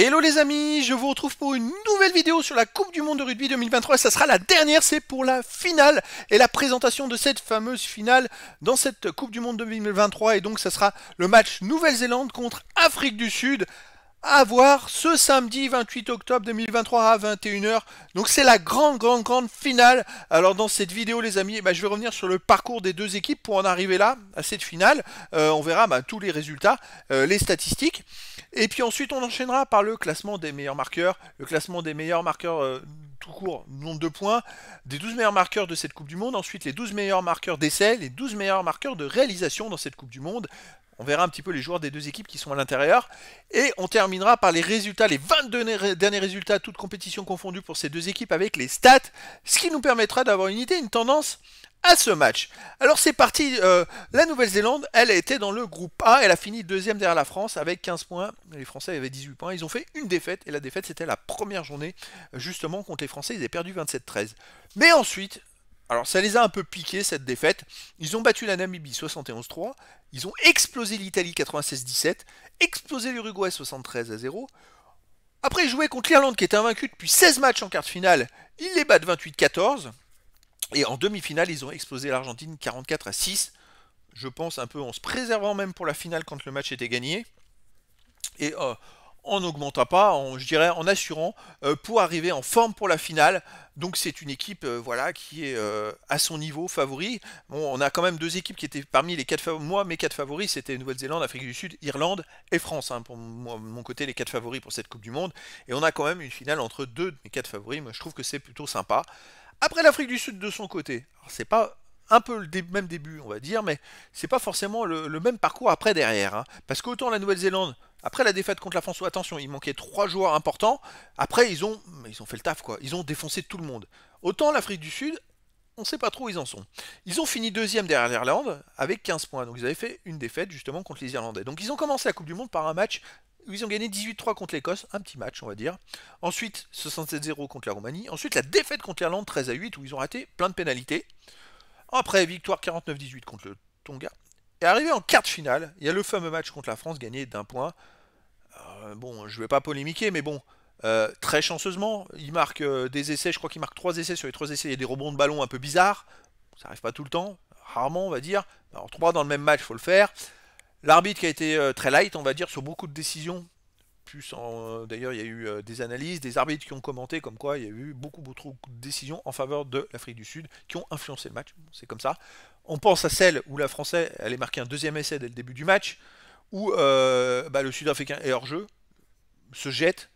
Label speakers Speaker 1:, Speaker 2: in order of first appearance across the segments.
Speaker 1: Hello les amis, je vous retrouve pour une nouvelle vidéo sur la Coupe du Monde de Rugby 2023. Ça sera la dernière, c'est pour la finale et la présentation de cette fameuse finale dans cette Coupe du Monde 2023. Et donc ça sera le match Nouvelle-Zélande contre Afrique du Sud à voir ce samedi 28 octobre 2023 à 21h. Donc c'est la grande, grande, grande finale. Alors dans cette vidéo les amis, eh ben, je vais revenir sur le parcours des deux équipes pour en arriver là, à cette finale. Euh, on verra ben, tous les résultats, euh, les statistiques. Et puis ensuite on enchaînera par le classement des meilleurs marqueurs, le classement des meilleurs marqueurs euh, tout court, nombre de points, des 12 meilleurs marqueurs de cette Coupe du Monde, ensuite les 12 meilleurs marqueurs d'essai, les 12 meilleurs marqueurs de réalisation dans cette Coupe du Monde, on verra un petit peu les joueurs des deux équipes qui sont à l'intérieur. Et on terminera par les résultats, les 22 derniers résultats, toutes compétitions confondues pour ces deux équipes avec les stats, ce qui nous permettra d'avoir une idée, une tendance à ce match. Alors c'est parti, euh, la Nouvelle-Zélande, elle était dans le groupe A, elle a fini deuxième derrière la France avec 15 points, les Français avaient 18 points, ils ont fait une défaite, et la défaite c'était la première journée justement contre les Français, ils avaient perdu 27-13. Mais ensuite, alors ça les a un peu piqués cette défaite. Ils ont battu la Namibie 71-3, ils ont explosé l'Italie 96-17, explosé l'Uruguay 73 0. Après ils contre l'Irlande qui était invaincue depuis 16 matchs en quart de finale, ils les battent 28-14. Et en demi-finale, ils ont explosé l'Argentine 44 à 6. Je pense un peu en se préservant même pour la finale quand le match était gagné. Et euh, en n'augmentant pas, je dirais en assurant euh, pour arriver en forme pour la finale. Donc c'est une équipe euh, voilà qui est euh, à son niveau favori. Bon, on a quand même deux équipes qui étaient parmi les quatre favoris. Moi, mes quatre favoris, c'était Nouvelle-Zélande, Afrique du Sud, Irlande et France. Hein, pour moi, mon côté, les quatre favoris pour cette Coupe du Monde. Et on a quand même une finale entre deux de mes quatre favoris. Moi, je trouve que c'est plutôt sympa. Après l'Afrique du Sud de son côté, c'est pas un peu le même début, on va dire, mais c'est pas forcément le, même parcours après derrière. Hein. parce qu'autant la Nouvelle-Zélande, après la défaite contre la France, attention, il manquait trois joueurs importants. Après, ils ont, ils ont fait le taf, quoi. Ils ont défoncé tout le monde. Autant l'Afrique du Sud, on ne sait pas trop où ils en sont. Ils ont fini deuxième derrière l'Irlande avec 15 points. Donc ils avaient fait une défaite justement contre les Irlandais. Donc ils ont commencé la Coupe du Monde par un match où ils ont gagné 18-3 contre l'Écosse, un petit match on va dire. Ensuite 67-0 contre la Roumanie. Ensuite la défaite contre l'Irlande 13 à 8 où ils ont raté plein de pénalités. Après victoire 49-18 contre le Tonga. Et arrivé en quart de finale, il y a le fameux match contre la France gagné d'un point. Euh, bon, je ne vais pas polémiquer, mais bon, euh, très chanceusement, il marque euh, des essais, je crois qu'il marque trois essais sur les trois essais, il y a des rebonds de ballon un peu bizarres, ça arrive pas tout le temps, rarement on va dire, alors trois dans le même match, faut le faire. L'arbitre qui a été très light, on va dire, sur beaucoup de décisions, euh, d'ailleurs, il y a eu euh, des analyses, des arbitres qui ont commenté comme quoi il y a eu beaucoup, beaucoup de décisions en faveur de l'Afrique du Sud qui ont influencé le match. C'est comme ça. On pense à celle où la Française allait marquer un deuxième essai dès le début du match, où euh, bah, le Sud-Africain est hors jeu, se jette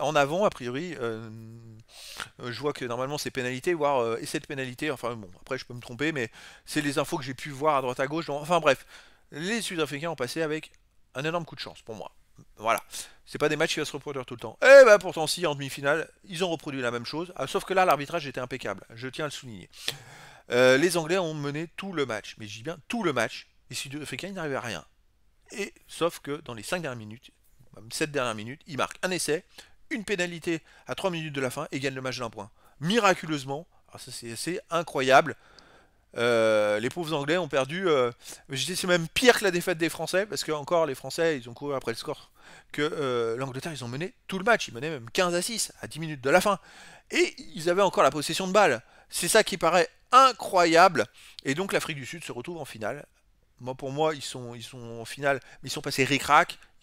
Speaker 1: en avant, a priori, je vois que normalement c'est pénalité, voire euh, essai de pénalité, enfin bon, après je peux me tromper, mais c'est les infos que j'ai pu voir à droite à gauche, enfin bref, les Sud-Africains ont passé avec un énorme coup de chance pour moi. Voilà. C'est pas des matchs qui vont se reproduire tout le temps. Et eh ben pourtant si en demi-finale, ils ont reproduit la même chose, ah, sauf que là l'arbitrage était impeccable, je tiens à le souligner. Euh, les Anglais ont mené tout le match, mais je dis bien tout le match, et de Sud-Africains n'arrivaient à rien. Et sauf que dans les 5 dernières minutes, même 7 dernières minutes, ils marquent un essai, une pénalité à 3 minutes de la fin et gagnent le match d'un point. Miraculeusement, ah, ça c'est assez incroyable, euh, les pauvres Anglais ont perdu. Euh, c'est même pire que la défaite des Français, parce que encore les Français, ils ont couru après le score que euh, l'Angleterre, ils ont mené tout le match. Ils menaient même 15 à 6 à 10 minutes de la fin. Et ils avaient encore la possession de balle. C'est ça qui paraît incroyable. Et donc l'Afrique du Sud se retrouve en finale. Moi, pour moi, ils sont, ils sont en finale, mais ils sont passés ric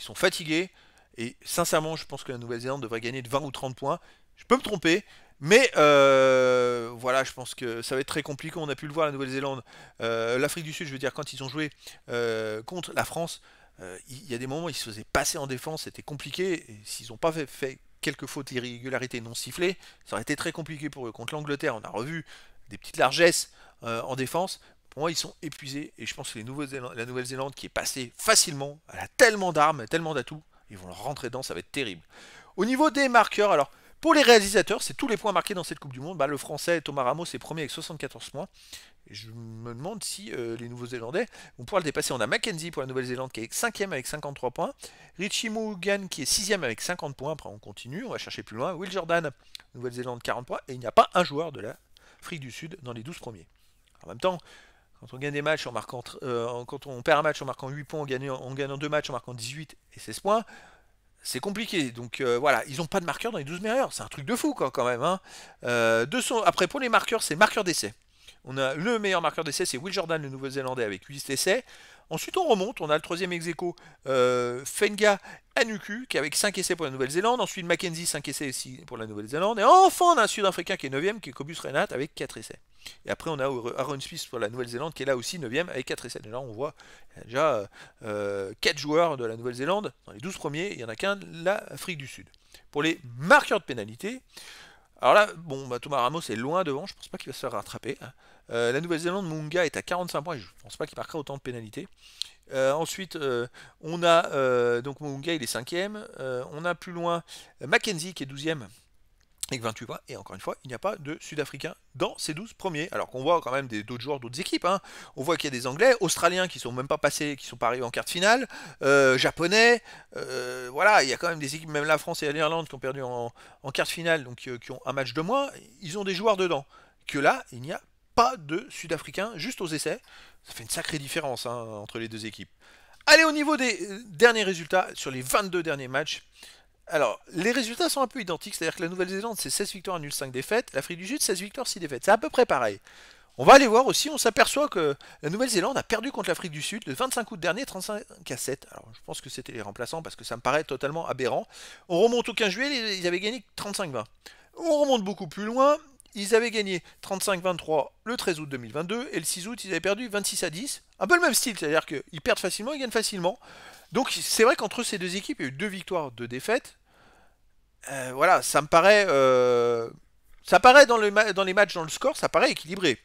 Speaker 1: ils sont fatigués. Et sincèrement, je pense que la Nouvelle-Zélande devrait gagner de 20 ou 30 points. Je peux me tromper, mais euh, je pense que ça va être très compliqué. On a pu le voir, la Nouvelle-Zélande, euh, l'Afrique du Sud, je veux dire, quand ils ont joué euh, contre la France, euh, il y a des moments où ils se faisaient passer en défense, c'était compliqué. S'ils n'ont pas fait, quelques fautes irrégularités non sifflées, ça aurait été très compliqué pour eux. Contre l'Angleterre, on a revu des petites largesses en défense. Pour moi, ils sont épuisés et je pense que la Nouvelle-Zélande qui est passée facilement, elle a tellement d'armes, tellement d'atouts, ils vont rentrer dedans, ça va être terrible. Au niveau des marqueurs, alors pour les réalisateurs, c'est tous les points marqués dans cette Coupe du Monde. Bah, le français Thomas Ramos est premier avec 74 points. je me demande si euh, les Nouveaux-Zélandais vont pouvoir le dépasser. On a Mackenzie pour la Nouvelle-Zélande qui est 5ème avec 53 points. Richie Moogan qui est 6ème avec 50 points. Après, on continue, on va chercher plus loin. Will Jordan, Nouvelle-Zélande, 40 points. Et il n'y a pas un joueur de l'Afrique du Sud dans les 12 premiers. En même temps, quand on gagne des matchs marquant, euh, quand on perd un match en marquant 8 points, on gagne, en deux matchs en marquant 18 et 16 points, c'est compliqué. Donc euh, voilà, ils n'ont pas de marqueur dans les 12 meilleurs. C'est un truc de fou quand même. Hein. Euh, après, pour les marqueurs, c'est marqueur d'essai. On a le meilleur marqueur d'essai, c'est Will Jordan, le Nouveau-Zélandais, avec 8 essais. Ensuite, on remonte, on a le troisième ex euh, Fenga Anuku, qui est avec 5 essais pour la Nouvelle-Zélande. Ensuite, Mackenzie, 5 essais aussi pour la Nouvelle-Zélande. Et enfin, on a un Sud-Africain qui est 9ème, qui est Cobus Renat, avec 4 essais. Et après, on a Aaron Smith pour la Nouvelle-Zélande qui est là aussi 9ème avec 4 essais. Et là, on voit déjà 4 euh, euh, joueurs de la Nouvelle-Zélande dans les 12 premiers. Il n'y en a qu'un de l'Afrique du Sud. Pour les marqueurs de pénalité, alors là, bon, bah, Thomas Ramos est loin devant, je pense pas qu'il va se faire rattraper. Hein. Euh, la Nouvelle-Zélande, Munga est à 45 points, je pense pas qu'il marquera autant de pénalités. ensuite, on a donc Munga, il est 5ème. on a plus loin Mackenzie qui est 12ème avec 28 points. Et encore une fois, il n'y a pas de Sud-Africains dans ces 12 premiers. Alors qu'on voit quand même d'autres joueurs, d'autres équipes. Hein. On voit qu'il y a des Anglais, Australiens qui sont même pas passés, qui sont pas arrivés en quart finale, euh, Japonais. Euh, voilà, il y a quand même des équipes, même la France et l'Irlande qui ont perdu en, en, quart finale, donc euh, qui, ont un match de moins. Ils ont des joueurs dedans. Que là, il n'y a pas de Sud-Africains, juste aux essais. Ça fait une sacrée différence hein, entre les deux équipes. Allez, au niveau des derniers résultats, sur les 22 derniers matchs, alors, les résultats sont un peu identiques, c'est-à-dire que la Nouvelle-Zélande, c'est 16 victoires, nul 5 défaites. L'Afrique du Sud, 16 victoires, 6 défaites. C'est à peu près pareil. On va aller voir aussi, on s'aperçoit que la Nouvelle-Zélande a perdu contre l'Afrique du Sud le 25 août dernier, 35 à 7. Alors, je pense que c'était les remplaçants parce que ça me paraît totalement aberrant. On remonte au 15 juillet, ils avaient gagné 35-20. On remonte beaucoup plus loin, ils avaient gagné 35-23 le 13 août 2022 et le 6 août, ils avaient perdu 26 à 10. Un peu le même style, c'est-à-dire qu'ils perdent facilement, ils gagnent facilement. Donc c'est vrai qu'entre ces deux équipes, il y a eu deux victoires, deux défaites. Euh, voilà, ça me paraît, euh, ça paraît dans, le dans les matchs, dans le score, ça paraît équilibré.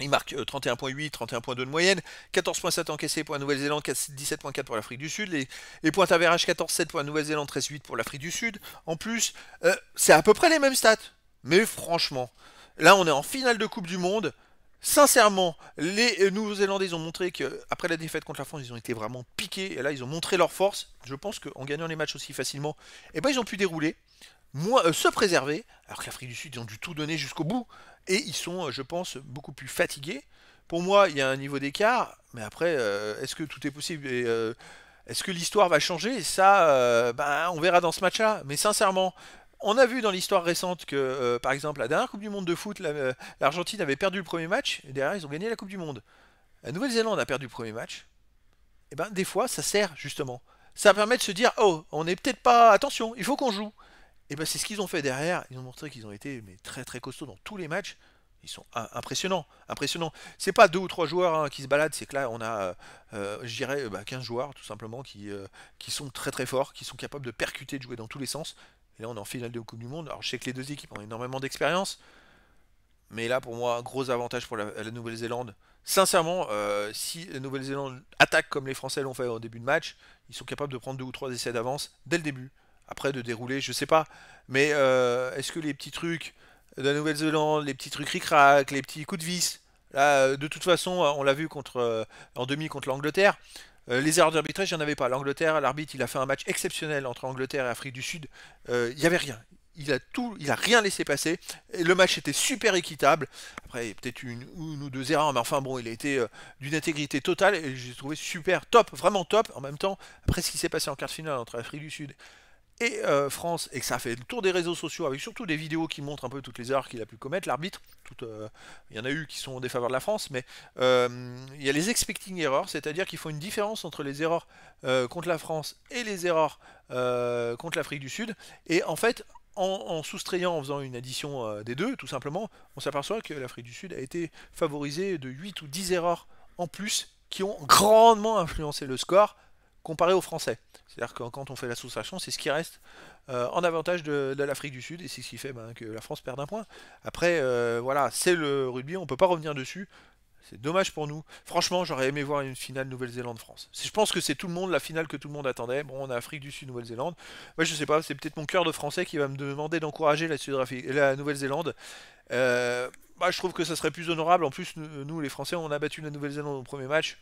Speaker 1: Il marque 31.8, euh, 31.2 de moyenne, 14.7 encaissés pour la Nouvelle-Zélande, 17.4 pour l'Afrique du Sud, les, les points average 14.7 pour la Nouvelle-Zélande, 13.8 pour l'Afrique du Sud. En plus, c'est à peu près les mêmes stats. Mais franchement, là on est en finale de Coupe du Monde, Sincèrement, les Nouveaux-Zélandais, ont montré qu'après la défaite contre la France, ils ont été vraiment piqués. Et là, ils ont montré leur force. Je pense qu'en gagnant les matchs aussi facilement, eh ben, ils ont pu dérouler, euh, se préserver. Alors que l'Afrique du Sud, ils ont dû tout donner jusqu'au bout. Et ils sont, euh, je pense, beaucoup plus fatigués. Pour moi, il y a un niveau d'écart. Mais après, euh, est-ce que tout est possible et, Est-ce que l'histoire va changer Ça, ben, on verra dans ce match-là. Mais sincèrement, on a vu dans l'histoire récente que, euh, par exemple, la dernière Coupe du Monde de foot, euh, l'Argentine avait perdu le premier match, et derrière, ils ont gagné la Coupe du Monde. La Nouvelle-Zélande a perdu le premier match. Et eh ben, des fois, ça sert, justement. Ça permet de se dire, oh, on n'est peut-être pas... Attention, il faut qu'on joue. Et eh ben, c'est ce qu'ils ont fait derrière. Ils ont montré qu'ils ont été mais, très, très costauds dans tous les matchs. Ils sont impressionnants, impressionnants. C'est pas deux ou trois joueurs hein, qui se baladent, c'est que là on a, euh, je dirais, 15 bah, joueurs tout simplement qui, qui sont très très forts, qui sont capables de percuter, de jouer dans tous les sens. Et là, on est en finale de Coupe du Monde. Alors, je sais que les deux équipes ont énormément d'expérience. Mais là, pour moi, gros avantage pour la, Nouvelle-Zélande. Sincèrement, euh, si la Nouvelle-Zélande attaque comme les Français l'ont fait au début de match, ils sont capables de prendre deux ou trois essais d'avance dès le début. Après, de dérouler, je ne sais pas. Mais euh, est-ce que les petits trucs de la Nouvelle-Zélande, les petits trucs ricrac, les petits coups de vis, là, euh, de toute façon, on l'a vu contre, en demi contre l'Angleterre, euh, les erreurs d'arbitrage, il n'y en avait pas. L'Angleterre, l'arbitre, il a fait un match exceptionnel entre Angleterre et Afrique du Sud. Euh, il n'y avait rien. Il a tout, il a rien laissé passer. Et le match était super équitable. Après, peut-être une, ou deux erreurs, mais enfin bon, il a été euh, d'une intégrité totale et j'ai trouvé super, top, vraiment top. En même temps, après ce qui s'est passé en quart de finale entre Afrique du Sud et euh, France, et que ça fait le tour des réseaux sociaux, avec surtout des vidéos qui montrent un peu toutes les erreurs qu'il a pu commettre, l'arbitre, euh, il y en a eu qui sont en défaveur de la France, mais euh, il y a les expecting errors, c'est-à-dire qu'il faut une différence entre les erreurs contre la France et les erreurs contre l'Afrique du Sud, et en fait, en, en, soustrayant, en faisant une addition des deux, tout simplement, on s'aperçoit que l'Afrique du Sud a été favorisée de 8 ou 10 erreurs en plus qui ont grandement influencé le score, comparé aux Français. C'est-à-dire que quand on fait la sous c'est ce qui reste euh, en avantage de, l'Afrique du Sud, et c'est ce qui fait ben, que la France perd un point. Après, euh, voilà, c'est le rugby, on ne peut pas revenir dessus. C'est dommage pour nous. Franchement, j'aurais aimé voir une finale Nouvelle-Zélande-France. Je pense que c'est tout le monde, la finale que tout le monde attendait. Bon, on a Afrique du Sud, Nouvelle-Zélande. Moi, je sais pas, c'est peut-être mon cœur de français qui va me demander d'encourager la, la Nouvelle-Zélande. Euh, bah, je trouve que ça serait plus honorable. En plus, nous, les Français, on a battu la Nouvelle-Zélande au premier match.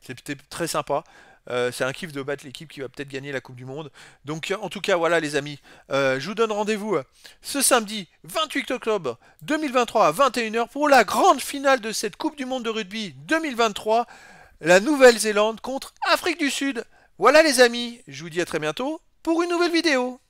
Speaker 1: C'est peut-être très sympa. Euh, c'est un kiff de battre l'équipe qui va peut-être gagner la Coupe du Monde. Donc euh, en tout cas, voilà les amis, euh, je vous donne rendez-vous ce samedi 28 octobre 2023 à 21h pour la grande finale de cette Coupe du Monde de rugby 2023, la Nouvelle-Zélande contre Afrique du Sud. Voilà les amis, je vous dis à très bientôt pour une nouvelle vidéo.